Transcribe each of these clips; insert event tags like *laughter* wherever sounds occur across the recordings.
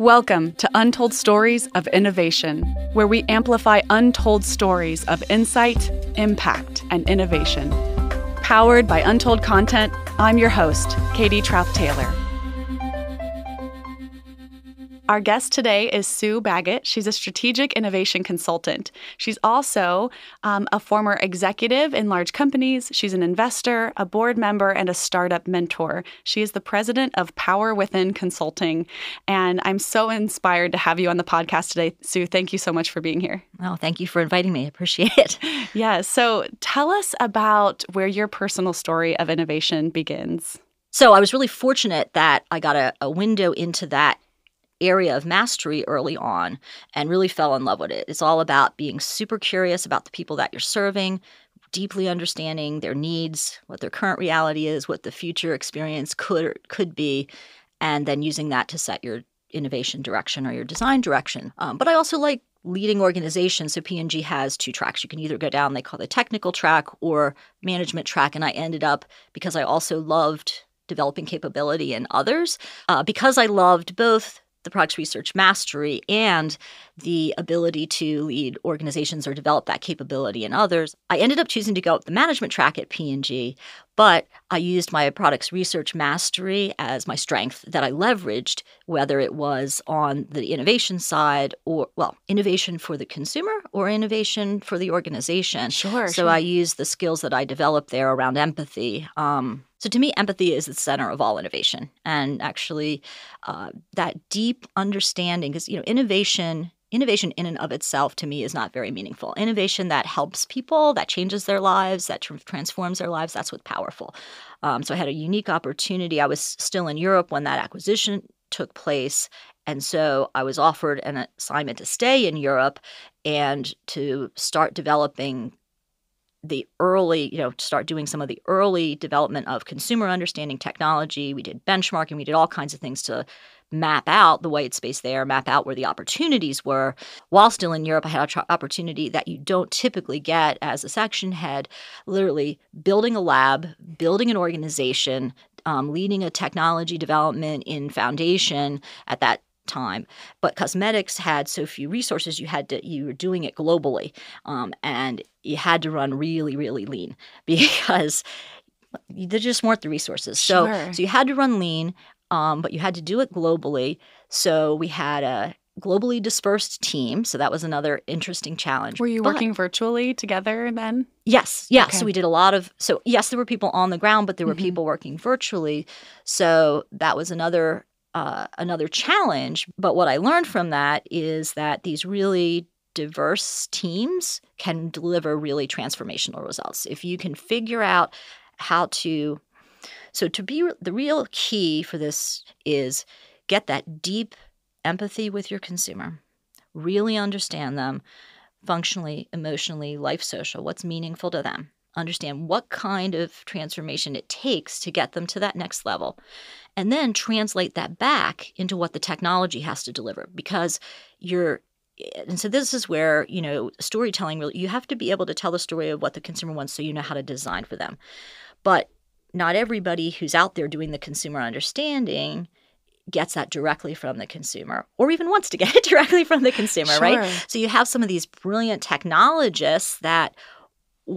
Welcome to Untold Stories of Innovation, where we amplify untold stories of insight, impact, and innovation. Powered by Untold Content, I'm your host, Katie Trout Taylor. Our guest today is Sue Baggett. She's a strategic innovation consultant. She's also um, a former executive in large companies. She's an investor, a board member, and a startup mentor. She is the president of Power Within Consulting. And I'm so inspired to have you on the podcast today. Sue, thank you so much for being here. Oh, thank you for inviting me. I appreciate it. *laughs* yeah. So tell us about where your personal story of innovation begins. So I was really fortunate that I got a, a window into that area of mastery early on and really fell in love with it. It's all about being super curious about the people that you're serving, deeply understanding their needs, what their current reality is, what the future experience could could be, and then using that to set your innovation direction or your design direction. Um, but I also like leading organizations. So P&G has two tracks. You can either go down they call the technical track or management track. And I ended up because I also loved developing capability in others uh, because I loved both the product research mastery and the ability to lead organizations or develop that capability in others i ended up choosing to go up the management track at p&g but I used my products research mastery as my strength that I leveraged, whether it was on the innovation side or, well, innovation for the consumer or innovation for the organization. Sure. So sure. I used the skills that I developed there around empathy. Um, so to me, empathy is the center of all innovation. And actually, uh, that deep understanding, because, you know, innovation innovation in and of itself to me is not very meaningful. Innovation that helps people, that changes their lives, that tr- transforms their lives, that's what's powerful. Um, so I had a unique opportunity. I was still in Europe when that acquisition took place. And so I was offered an assignment to stay in Europe and to start developing the early, you know, start doing some of the early development of consumer understanding technology. We did benchmarking, we did all kinds of things to map out the white space there, map out where the opportunities were. While still in Europe, I had an tr- opportunity that you don't typically get as a section head, literally building a lab, building an organization, um, leading a technology development in foundation at that time but cosmetics had so few resources you had to you were doing it globally um, and you had to run really really lean *laughs* because there just weren't the resources. So, sure. so you had to run lean um, but you had to do it globally. So we had a globally dispersed team. So that was another interesting challenge. Were you but, working virtually together then? Yes. Yeah. Okay. So we did a lot of, so yes, there were people on the ground, but there were mm-hmm. people working virtually. So that was another. Uh, another challenge. But what I learned from that is that these really diverse teams can deliver really transformational results. If you can figure out how to so to be the real key for this is get that deep empathy with your consumer. Really understand them functionally, emotionally, life social, what's meaningful to them. Understand what kind of transformation it takes to get them to that next level. And then translate that back into what the technology has to deliver because you're and so this is where you know storytelling really you have to be able to tell the story of what the consumer wants so you know how to design for them but not everybody who's out there doing the consumer understanding gets that directly from the consumer or even wants to *laughs* get it directly from the consumer, sure. right? So you have some of these brilliant technologists that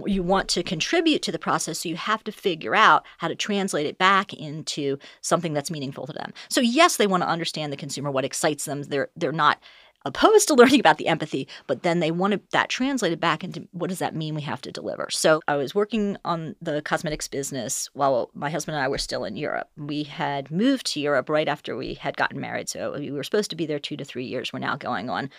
you want to contribute to the process, so you have to figure out how to translate it back into something that's meaningful to them. So yes, they want to understand the consumer, what excites them. They're they're not opposed to *laughs* learning about the empathy, but then they wanted that translated back into what does that mean we have to deliver. So I was working on the cosmetics business while my husband and I were still in Europe. We had moved to Europe right after we had gotten married. So we were supposed to be there two to three years. We're now going on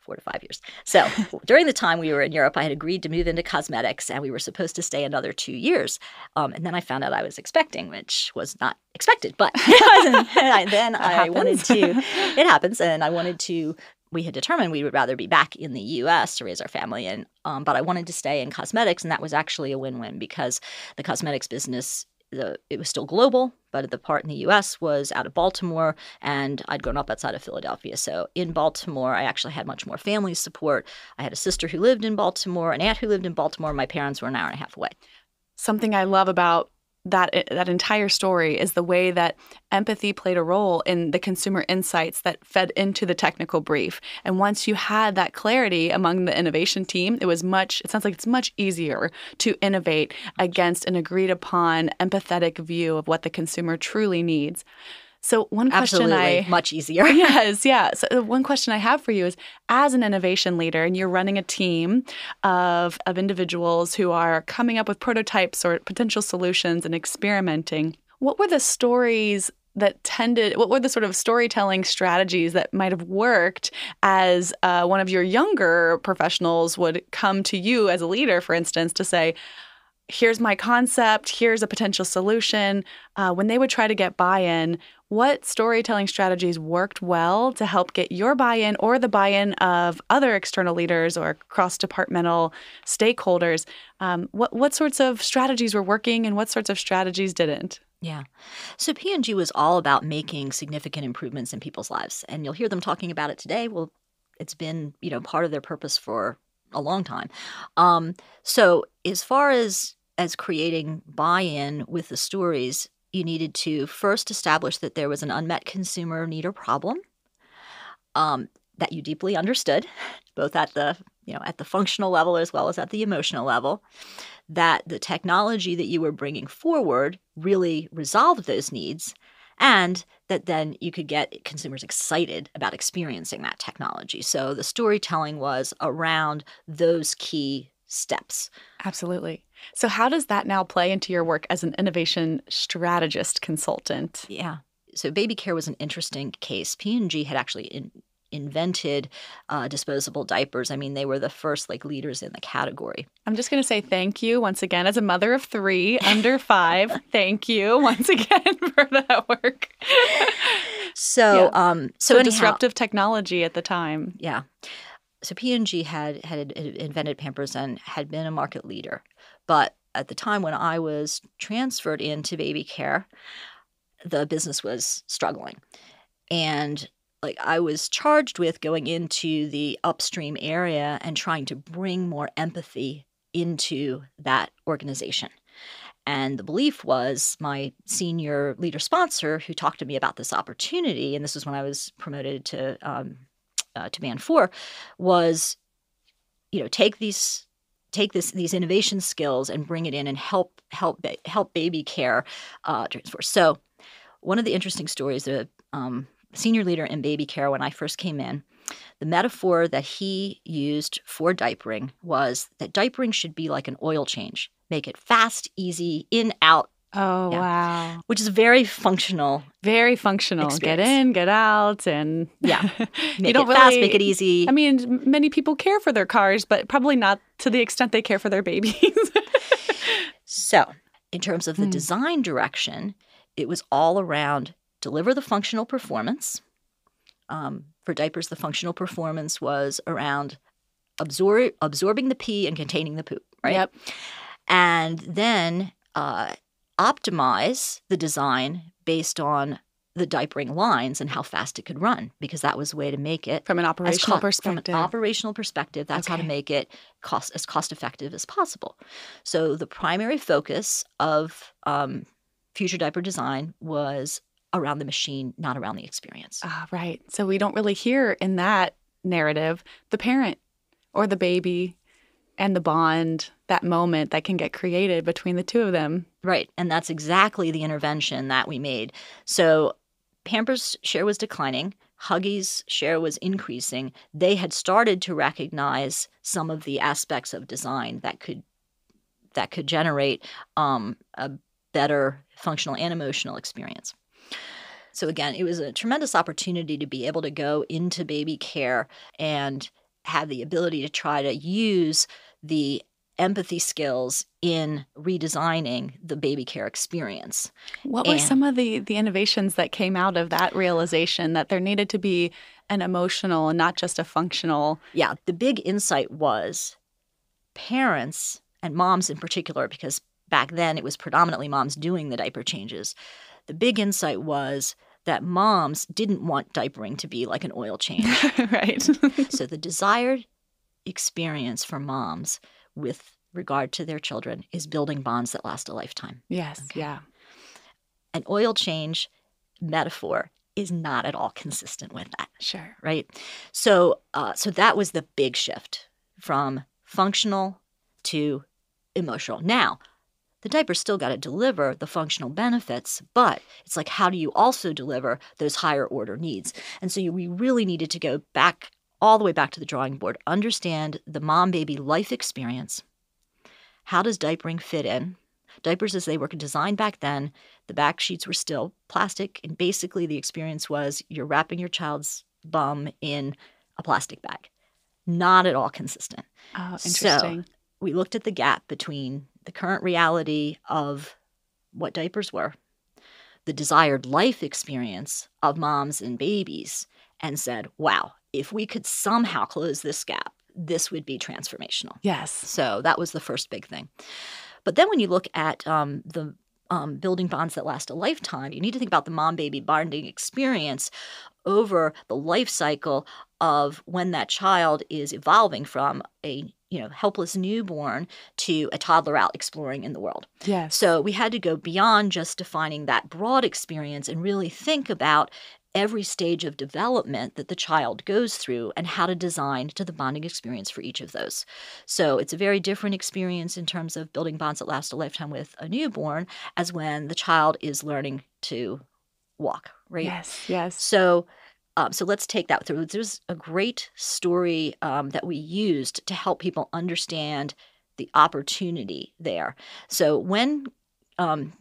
four to five years. So *laughs* during the time we were in Europe, I had agreed to move into cosmetics and we were supposed to stay another two years. Um, and then I found out I was expecting, which was not expected, but then *laughs* I, then I wanted to, it happens. And I wanted to we had determined we would rather be back in the US to raise our family and um, but I wanted to stay in cosmetics and that was actually a win-win because the cosmetics business the, it was still global, but the part in the U.S. was out of Baltimore, and I'd grown up outside of Philadelphia. So in Baltimore, I actually had much more family support. I had a sister who lived in Baltimore, an aunt who lived in Baltimore. My parents were an hour and a half away. Something I love about that eh, that entire story is the way that empathy played a role in the consumer insights that fed into the technical brief. And once you had that clarity among the innovation team, it was much it sounds like it's much easier to innovate against an agreed upon empathetic view of what the consumer truly needs. So one question Absolutely. I much easier. *laughs* *laughs* yes, yeah. So uh, one question I have for you is as an innovation leader and you're running a team of of individuals who are coming up with prototypes or potential solutions and experimenting, what were the stories that tended what were the sort of storytelling strategies that might have worked as uh, one of your younger professionals would come to you as a leader for instance to say here's my concept, here's a potential solution. Uh, when they would try to get buy in, what storytelling strategies worked well to help get your buy in or the buy in of other external leaders or cross departmental stakeholders? Um, what, what sorts of strategies were working and what sorts of strategies didn't? Yeah. So PNG was all about making significant improvements in people's lives. And you'll hear them talking about it today. Well, it's been, you know, part of their purpose for a long time. Um, so as far as as creating buy in with the stories, you needed to first establish that there was an unmet consumer need or problem um, that you deeply understood, both at the you know at the functional level as well as at the emotional level that the technology that you were bringing forward really resolved those needs and that then you could get consumers excited about experiencing that technology. So the storytelling was around those key steps. Absolutely. So, how does that now play into your work as an innovation strategist consultant? Yeah. So, baby care was an interesting case. P&G had actually in- invented uh, disposable diapers. I mean, they were the first like leaders in the category. I'm just going to say thank you once again as a mother of three *laughs* under five. thank you once again *laughs* for that work. so, yeah. um, so, so anyhow, disruptive technology at the time. Yeah. So P&G had had invented Pampers and had been a market leader but at the time when I was transferred into baby care, the business was struggling. And like I was charged with going into the upstream area and trying to bring more empathy into that organization. And the belief was my senior leader sponsor, who talked to me about this opportunity, and this was when I was promoted to um, uh, to band four, was, you know, take these take this these innovation skills and bring it in and help help help baby care uh, So, one of the interesting stories of um, senior leader in baby care when I first came in, the metaphor that he used for diapering was that diapering should be like an oil change. Make it fast, easy, in, out, Oh, yeah. wow. Which is very functional. Very functional. Experience. Get in, get out, and yeah. *laughs* you don't it really, fast, make it easy. I mean, many people care for their cars, but probably not to the extent they care for their babies. *laughs* so, in terms of the mm. design direction, it was all around deliver the functional performance. Um, for diapers, the functional performance was around absorb absorbing the pee and containing the poop, right? Yep. And then uh, optimize the design based on the diapering lines and how fast it could run because that was a way to make it from an operational co- perspective. From an operational perspective, that's okay. how to make it cost as cost effective as possible. So the primary focus of um, future diaper design was around the machine, not around the experience. Uh, right. So we don't really hear in that narrative the parent or the baby and the bond that moment that can get created between the two of them. Right. And that's exactly the intervention that we made. So Pampers share was declining. Huggies share was increasing. They had started to recognize some of the aspects of design that could that could generate um, a better functional and emotional experience. So again, it was a tremendous opportunity to be able to go into baby care and have the ability to try to use the empathy skills in redesigning the baby care experience. What and, were some of the the innovations that came out of that realization that there needed to be an emotional and not just a functional? Yeah, the big insight was parents and moms in particular because back then it was predominantly moms doing the diaper changes. The big insight was that moms didn't want diapering to be like an oil *laughs* change. right. so the desired experience for moms with regard to their children is building bonds that last a lifetime. Yes. Okay? Yeah. An oil change metaphor is not at all consistent with that. Sure. Right. So, uh, so that was the big shift from functional to emotional. Now, the diaper's still got to deliver the functional benefits, but it's like, how do you also deliver those higher order needs? And so you, we really needed to go back all the way back to the drawing board. Understand the mom baby life experience. How does diapering fit in? Diapers, as they were designed back then, the back sheets were still plastic. And basically, the experience was you're wrapping your child's bum in a plastic bag. Not at all consistent. Oh, interesting. So we looked at the gap between the current reality of what diapers were, the desired life experience of moms and babies, and said, wow, if we could somehow close this gap, this would be transformational. Yes. So that was the first big thing. But then when you look at um, the um, building bonds that last a lifetime, you need to think about the mom baby bonding experience over the life cycle of when that child is evolving from a you know helpless newborn to a toddler out exploring in the world. Yeah. So we had to go beyond just defining that broad experience and really think about every stage of development that the child goes through and how to design to the bonding experience for each of those. So it's a very different experience in terms of building bonds that last a lifetime with a newborn as when the child is learning to walk, right? Yes, yes. So um, so let's take that through. There's a great story um, that we used to help people understand the opportunity there. So when um,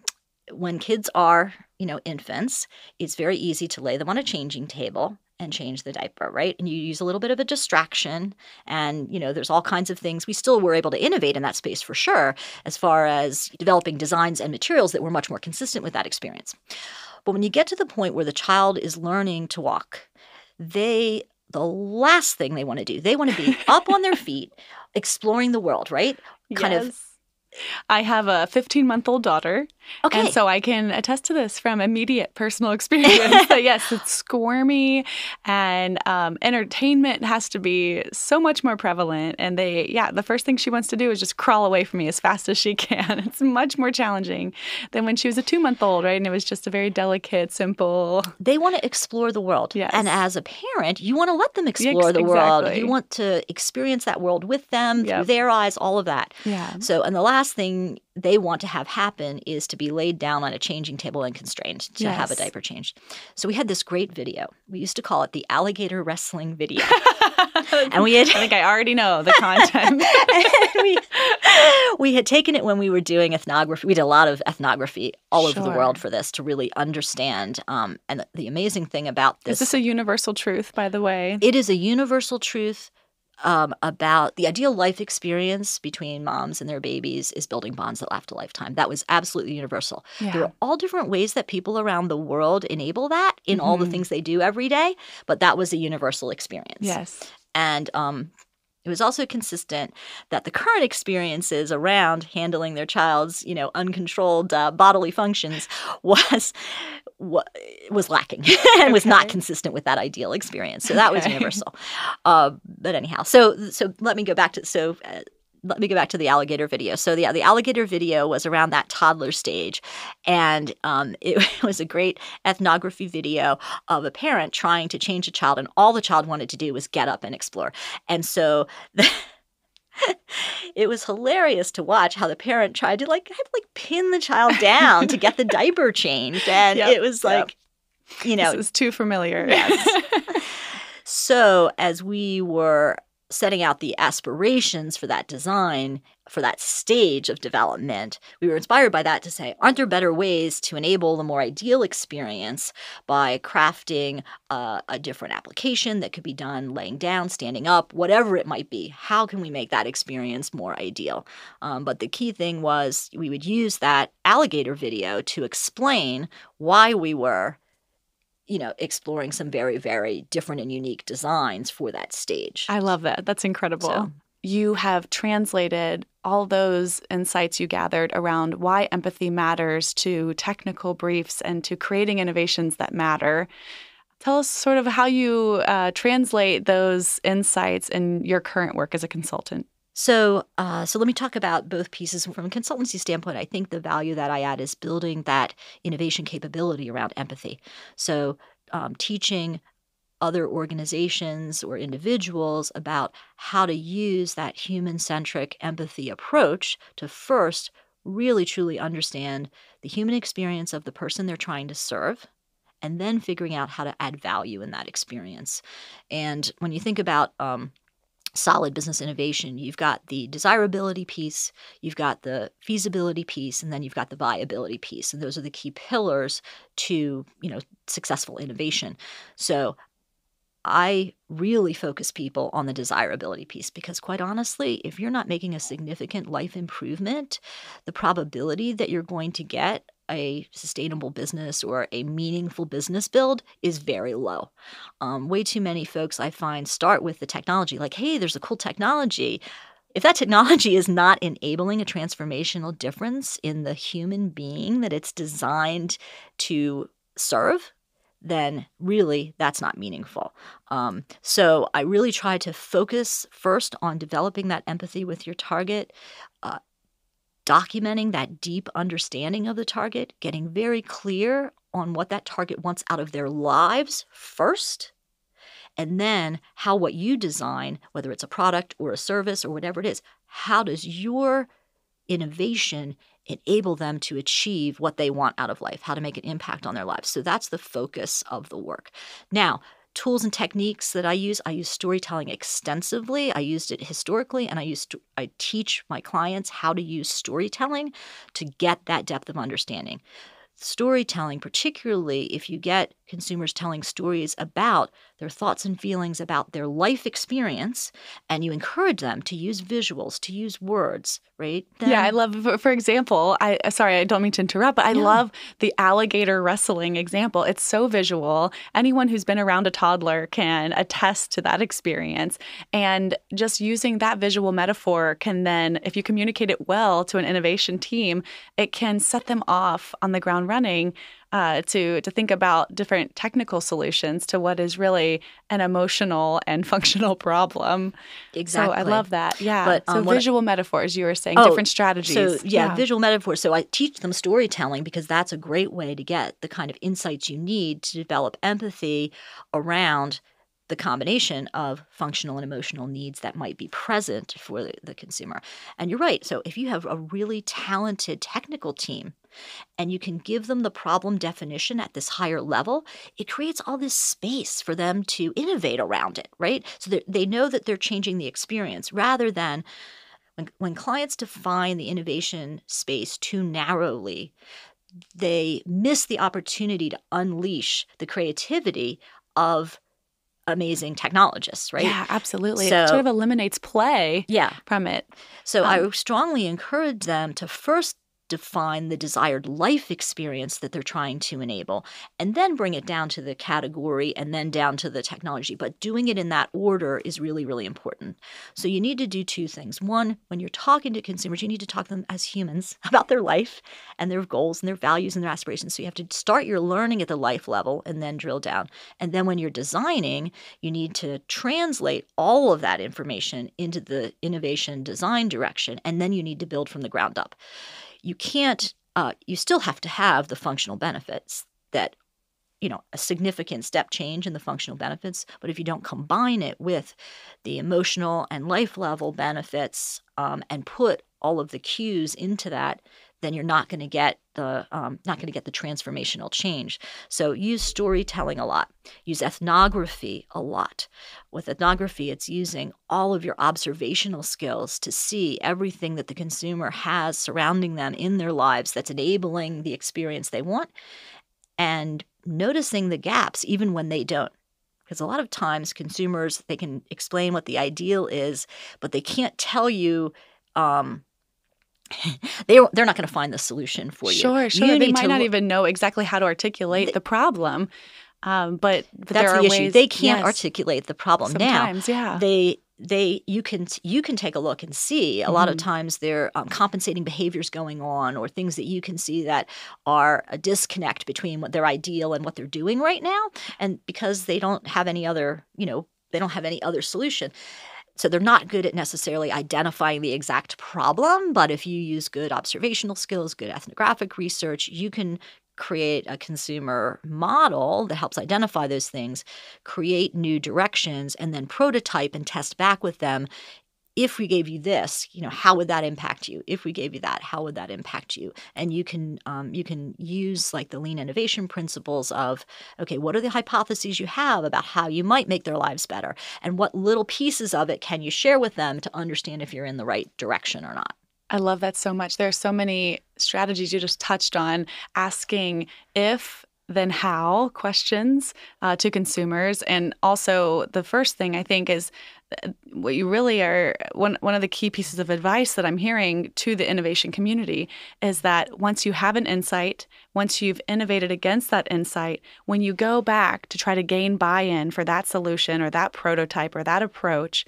when kids are you know, infants, it's very easy to lay them on a changing table and change the diaper, right? And you use a little bit of a distraction and, you know, there's all kinds of things. We still were able to innovate in that space for sure as far as developing designs and materials that were much more consistent with that experience. But when you get to the point where the child is learning to walk, they the last thing they want to do. They want to be *laughs* up on their feet, exploring the world, right? Kind yes. of I have a 15 month old daughter. Okay. And so I can attest to this from immediate personal *laughs* experience. yes, it's squirmy and um, entertainment has to be so much more prevalent. And they, yeah, the first thing she wants to do is just crawl away from me as fast as she *laughs* can. It's much more challenging than when she was a two month old, right? And it was just a very delicate, simple. They want to explore the world. Yes. And as a parent, you want to let them explore the world. Exactly. You want to experience that world with them yep. through their eyes, all of that. Yeah. So, and the last last thing they want to have happen is to be laid down on a changing table and constrained to yes. have a diaper changed. So we had this great video. We used to call it the alligator wrestling video. *laughs* and we had, I think I already know the content. *laughs* we, we had taken it when we were doing ethnography. We did a lot of ethnography all sure. over the world for this to really understand. Um, and the, the amazing thing about this is this a universal truth, by the way. It is a universal truth um, about the ideal life experience between moms and their babies is building bonds that last a lifetime. That was absolutely universal. Yeah. There are all different ways that people around the world enable that in mm-hmm. all the mm-hmm. things they do every day, but that was a universal experience. Yes. And um, it was also consistent that the current experiences around handling their child's, you know, uncontrolled uh, bodily functions *laughs* was what was lacking *laughs* and okay. was not consistent with that ideal experience. So that okay. was universal. Uh, but anyhow, so so let me go back to so. Uh, let me go back to the alligator video. So the the alligator video was around that toddler stage, and um, *laughs* it was a great ethnography video of a parent trying to change a child, and all the child wanted to do was get up and explore. And so *laughs* the, *laughs* it was hilarious to watch how the parent tried to like like pin the child down to get the *laughs* diaper changed and yep, it was like yep. you know it was too familiar yes *laughs* so as we were setting out the aspirations for that design for that stage of development, we were inspired by that to say, aren't there better ways to enable the more ideal experience by crafting a, a different application that could be done laying down, standing up, whatever it might be? How can we make that experience more ideal? Um, but the key thing was we would use that alligator video to explain why we were you know, exploring some very, very different and unique designs for that stage. I love that. That's incredible. So, you have translated all those insights you gathered around why empathy matters to technical briefs and to creating innovations that matter. Tell us sort of how you uh, translate those insights in your current work as a consultant. So, uh, so let me talk about both pieces from a consultancy standpoint. I think the value that I add is building that innovation capability around empathy. So, um, teaching other organizations or individuals about how to use that human centric empathy approach to first really truly understand the human experience of the person they're trying to serve and then figuring out how to add value in that experience. And when you think about um, solid business innovation, you've got the desirability piece, you've got the feasibility piece, and then you've got the viability piece. And those are the key pillars to, you know, successful innovation. So I really focus people on the desirability piece because, quite honestly, if you're not making a significant life improvement, the probability that you're going to get a sustainable business or a meaningful business build is very low. Um, way too many folks I find start with the technology, like, hey, there's a cool technology. If that *laughs* technology is not enabling a transformational difference in the human being that it's designed to serve, then really that's not meaningful. Um, so I really try to focus first on developing that empathy with your target, uh, documenting that deep understanding of the target, getting very clear on what that target wants out of their lives first. And then how what you design, whether it's a product or a service or whatever it is, how does your innovation enable them to achieve what they want out of life, how to make an impact on their lives. So that's the focus of the work. Now, tools and techniques that I use. I use storytelling extensively. I used it historically, and I used. I teach my clients how to use storytelling to get that depth of understanding. Storytelling, particularly if you get consumers telling stories about their thoughts and feelings about their life experience and you encourage them to use visuals to use words right then, yeah i love for example i uh, sorry i don't mean to interrupt but i yeah. love the alligator wrestling example it's so visual anyone who's been around a toddler can attest to that experience and just using that visual metaphor can then if you communicate it well to an innovation team it can set them off on the ground running uh, to to think about different technical solutions to what is really an emotional and *laughs* functional problem. Exactly. So I love that. Yeah. But, um, so visual I, metaphors, you were saying oh, different strategies. So yeah, yeah, visual metaphors. So I teach them storytelling because that's a great way to get the kind of insights you need to develop empathy around the combination of functional and emotional needs that might be present for the, the, consumer. And you're right. So if you have a really talented technical team and you can give them the problem definition at this higher level, it creates all this space for them to innovate around it, right? So they know that they're changing the experience rather than when, when clients define the innovation space too narrowly, they miss the opportunity to unleash the creativity of amazing technologists, right? Yeah, absolutely. So, it sort of eliminates play yeah. from it. So um, I strongly encourage them to first define the desired life experience that they're trying to enable and then bring it down to the category and then down to the technology. But doing it in that order is really, really important. So you need to do two things. One, when you're talking to consumers, you need to talk to them as humans *laughs* about their life and their goals and their values and their aspirations. So you have to start your learning at the life level and then drill down. And then when you're designing, you need to translate all of that information into the innovation design direction. And then you need to build from the ground up you can't uh, you still have to have the functional benefits that you know a significant step change in the functional benefits but if you don't combine it with the emotional and life level benefits um, and put all of the cues into that then you're not going to get the um, not going to get the transformational change. So use storytelling a lot. Use ethnography a lot. With ethnography, it's using all of your observational skills to see everything that the consumer has surrounding them in their lives that's enabling the experience they want, and noticing the gaps even when they don't because a lot of times consumers they can explain what the ideal is but they can't tell you um, they they're not going to find the solution for you. Sure, sure. You they might not lo- even know exactly how to articulate the problem. Um, but, but that's the issue. they can't yes, articulate the problem sometimes, now. Yeah, they they you can you can take a look and see a mm-hmm. lot of mm-hmm. times there um, compensating behaviors going on or things that you can see that are a disconnect between what their ideal and what they're doing right now and because they don't have any other you know they don't have any other solution so they're not good at necessarily identifying the exact problem, but if you use good observational skills, good ethnographic research, you can create a consumer model that helps identify those things, create new directions, and then prototype and test back with them if we gave you this, you know, how would that impact you? If we gave you that, how would that impact you? And you can um, you can use like the lean innovation principles of okay, what are the hypotheses you have about how you might make their lives better, and what little pieces of it can you share with them to understand if you're in the right direction or not. I love that so much. There are so many strategies you just touched on asking if than how questions uh, to consumers. And also, the first thing I think is uh, what you really are one, one of the key pieces of advice that I'm hearing to the innovation community is that once you have an insight, once you've innovated against that insight, when you go back to try to gain buy in for that solution or that prototype or that approach,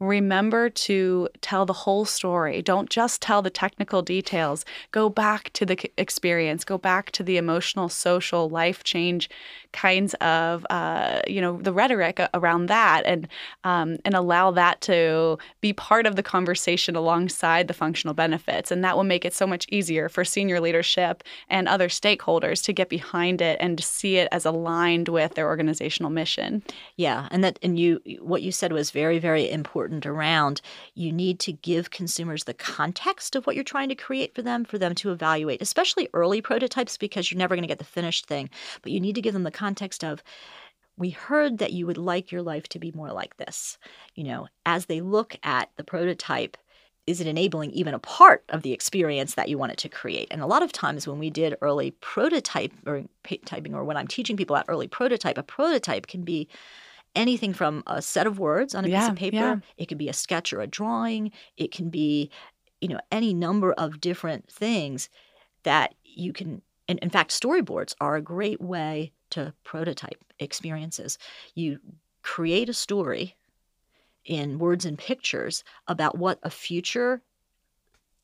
remember to tell the whole story. Don't just tell the technical details. Go back to the experience. Go back to the emotional, social, life change kinds of uh, you know the rhetoric around that, and um, and allow that to be part of the conversation alongside the functional benefits, and that will make it so much easier for senior leadership and other stakeholders to get behind it and to see it as aligned with their organizational mission. Yeah, and that and you what you said was very very important important around you need to give consumers the context of what you're trying to create for them for them to evaluate, especially early prototypes, because you're never going to get the finished thing. But you need to give them the context of, we heard that you would like your life to be more like this. You know, as they look at the prototype, is it enabling even a part of the experience that you wanted to create? And a lot of times when we did early prototype or typing, or when I'm teaching people about early prototype, a prototype can be anything from a set of words on a yeah, piece of paper. Yeah. It could be a sketch or a drawing. It can be, you know, any number of different things that you can. And in fact, storyboards are a great way to prototype experiences. You create a story in words and pictures about what a future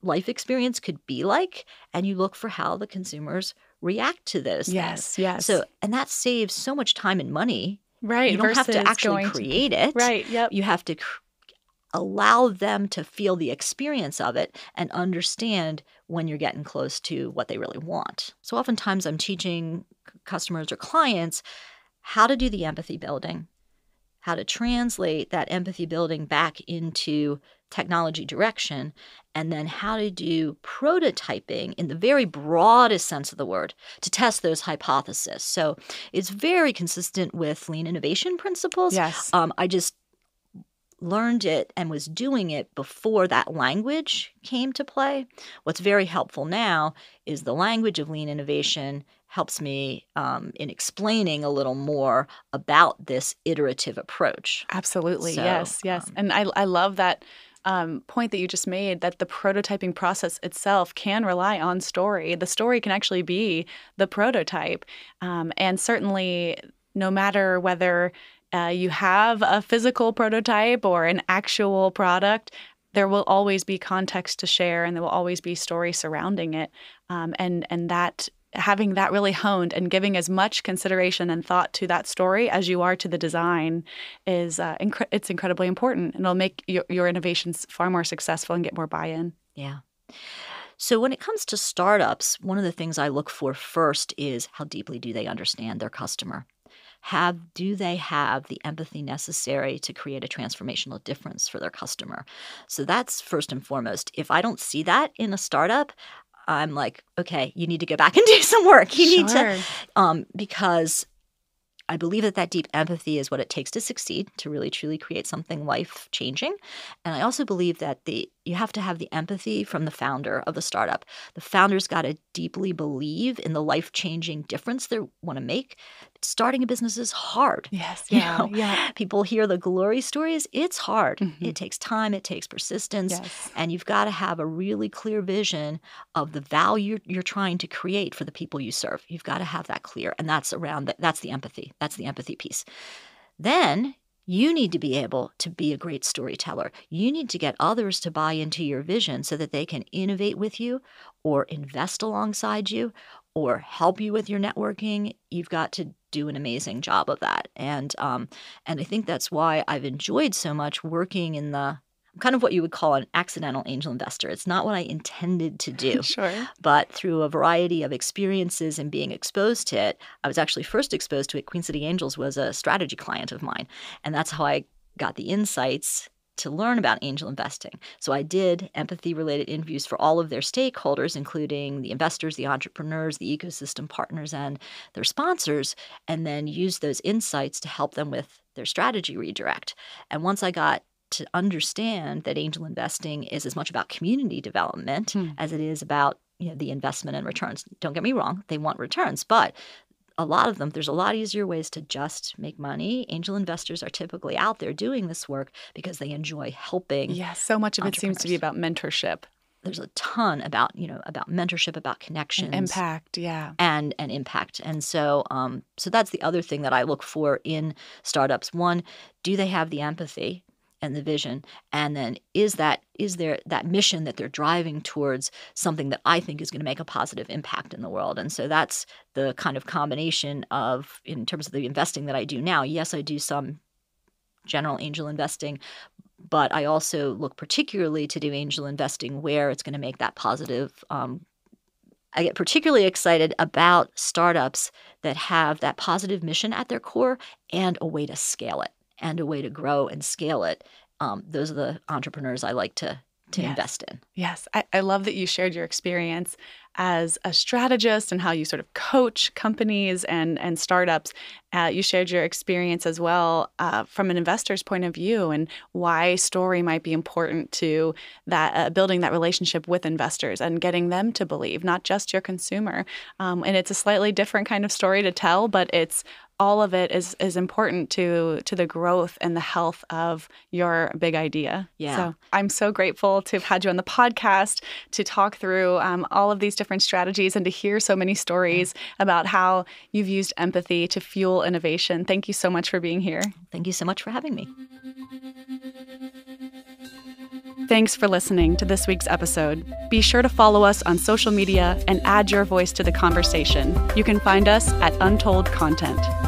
life experience could be like, and you look for how the consumers react to this. Yes, things. yes. So, and that saves so much time and money Right. You don't have to actually create it. Right. Yep. You have to cr- allow them to feel the experience of it and understand when you're getting close to what they really want. So oftentimes I'm teaching customers or clients how to do the empathy building, how to translate that empathy building back into technology direction, and then how to do prototyping in the very broadest sense of the word to test those hypotheses. So it's very consistent with lean innovation principles. Yes. Um, I just learned it and was doing it before that language came to play. What's very helpful now is the language of lean innovation helps me um, in explaining a little more about this iterative approach. Absolutely. So, yes. Yes. Um, and I, I love that um, point that you just made that the prototyping process itself can rely on story. The story can actually be the prototype. Um, and certainly, no matter whether uh, you have a physical prototype or an actual product, there will always be context to share and there will always be story surrounding it. Um, and, and that having that really honed and giving as much consideration and thought to that story as you are to the design is uh, inc- it's incredibly important and it'll make your, your innovations far more successful and get more buy-in yeah so when it comes to startups one of the things i look for first is how deeply do they understand their customer have do they have the empathy necessary to create a transformational difference for their customer so that's first and foremost if i don't see that in a startup I'm like, okay, you need to go back and *laughs* do some work. You sure. need to, um, because I believe that that deep empathy is what it takes to succeed, to really truly create something life changing. And I also believe that the you have to have the empathy from the founder of the startup. The founder's got to deeply believe in the life changing difference they want to make starting a business is hard. Yes. *laughs* Yeah. know? Yeah. People hear the glory stories. It's hard. Mm-hmm. It takes time. It takes persistence. Yes. And you've got to have a really clear vision of the value you're trying to create for the people you serve. You've got to have that clear. And that's around the, that's the empathy. That's the empathy piece. Then you need to be able to be a great storyteller. You need to get others to buy into your vision so that they can innovate with you or invest alongside you or help you with your networking, you've got to do an amazing job of that. And um, and I think that's why I've enjoyed so much working in the kind of what you would call an accidental angel investor. It's not what I intended to do. *laughs* Sure. But through a variety of experiences and being exposed to it, I was actually first exposed to it. Queen City Angels was a strategy client of mine. And that's how I got the insights to learn about angel investing. So I did empathy related interviews for all of their stakeholders, including the investors, the entrepreneurs, the ecosystem partners, and their sponsors, and then used those insights to help them with their strategy redirect. And once I got to understand that angel investing is as much about community development hmm. as it is about you know, the investment and returns. Don't get me wrong, they want returns, but a lot of them, there's a lot easier ways to just make money. Angel investors are typically out there doing this work because they enjoy helping. Yeah, so much of it seems to be about mentorship. There's a ton about you know about mentorship, about connections, and impact, yeah, and and impact. And so, um, so that's the other thing that I look for in startups. One, do they have the empathy? and the vision and then is that is there that mission that they're driving towards something that i think is going to make a positive impact in the world and so that's the kind of combination of in terms of the investing that i do now yes i do some general angel investing but i also look particularly to do angel investing where it's going to make that positive um, I get particularly excited about startups that have that positive mission at their core and a way to scale it and a way to grow and scale it. Um, those are the entrepreneurs I like to to yes. invest in. Yes, I, I love that you shared your experience as a strategist and how you sort of coach companies and and startups. Uh, you shared your experience as well uh, from an investor's point of view and why story might be important to that uh, building that relationship with investors and getting them to believe, not just your consumer. Um, and it's a slightly different kind of story to tell, but it's all of it is is important to to the growth and the health of your big idea. Yeah. So I'm so grateful to have had you on the podcast to talk through um, all of these different strategies and to hear so many stories about how you've used empathy to fuel innovation. Thank you so much for being here. Thank you so much for having me. Thanks for listening to this week's episode. Be sure to follow us on social media and add your voice to the conversation. You can find us at Untold Content.